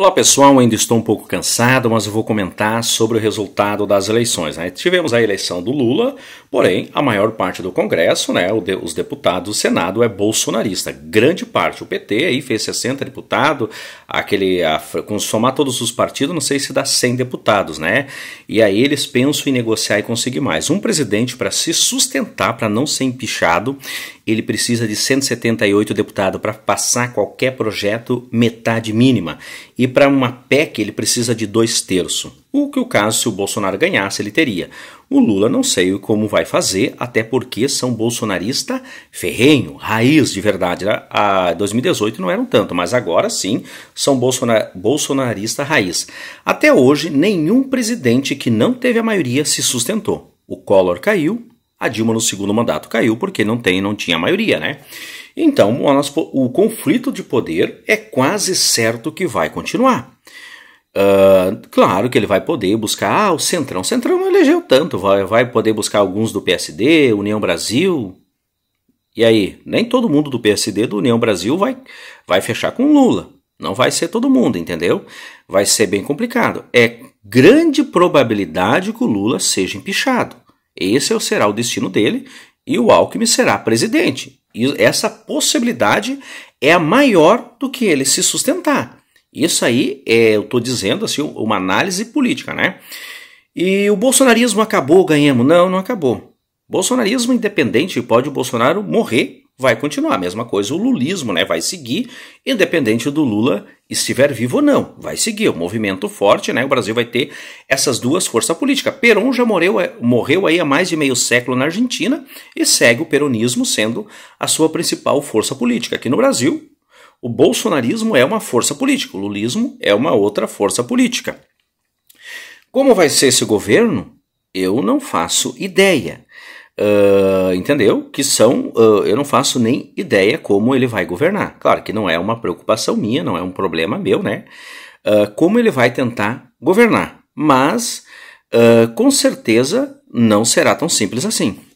Olá pessoal, ainda estou um pouco cansado, mas vou comentar sobre o resultado das eleições. Né? Tivemos a eleição do Lula, porém a maior parte do Congresso, né, os deputados do Senado é bolsonarista. Grande parte, o PT aí fez 60 deputados, aquele a, com somar todos os partidos, não sei se dá 100 deputados, né? E aí eles pensam em negociar e conseguir mais. Um presidente para se sustentar, para não ser empichado, ele precisa de 178 deputados para passar qualquer projeto metade mínima. E para uma PEC ele precisa de dois terços. O que o caso, se o Bolsonaro ganhasse, ele teria. O Lula não sei como vai fazer, até porque são bolsonarista ferrenho, raiz de verdade. A 2018 não eram tanto, mas agora sim são bolsonar, bolsonarista raiz. Até hoje, nenhum presidente que não teve a maioria se sustentou. O Collor caiu, a Dilma no segundo mandato caiu porque não tem, não tinha maioria, né? Então, o conflito de poder é quase certo que vai continuar. Uh, claro que ele vai poder buscar ah, o Centrão. O Centrão elegeu tanto, vai, vai poder buscar alguns do PSD, União Brasil. E aí, nem todo mundo do PSD, do União Brasil, vai, vai fechar com Lula. Não vai ser todo mundo, entendeu? Vai ser bem complicado. É grande probabilidade que o Lula seja empichado. Esse é será o destino dele e o Alckmin será presidente. E essa possibilidade é maior do que ele se sustentar. Isso aí é, eu estou dizendo assim, uma análise política, né? E o bolsonarismo acabou, ganhamos. Não, não acabou. Bolsonarismo independente, pode o Bolsonaro morrer vai continuar. A mesma coisa o lulismo, né? Vai seguir, independente do Lula estiver vivo ou não. Vai seguir, o um movimento forte, né? O Brasil vai ter essas duas forças políticas. Perón já morreu, é, morreu aí há mais de meio século na Argentina e segue o peronismo sendo a sua principal força política. Aqui no Brasil, o bolsonarismo é uma força política, o lulismo é uma outra força política. Como vai ser esse governo? Eu não faço ideia. Uh, entendeu? Que são, uh, eu não faço nem ideia como ele vai governar. Claro que não é uma preocupação minha, não é um problema meu, né? Uh, como ele vai tentar governar. Mas, com certeza, não será tão simples assim.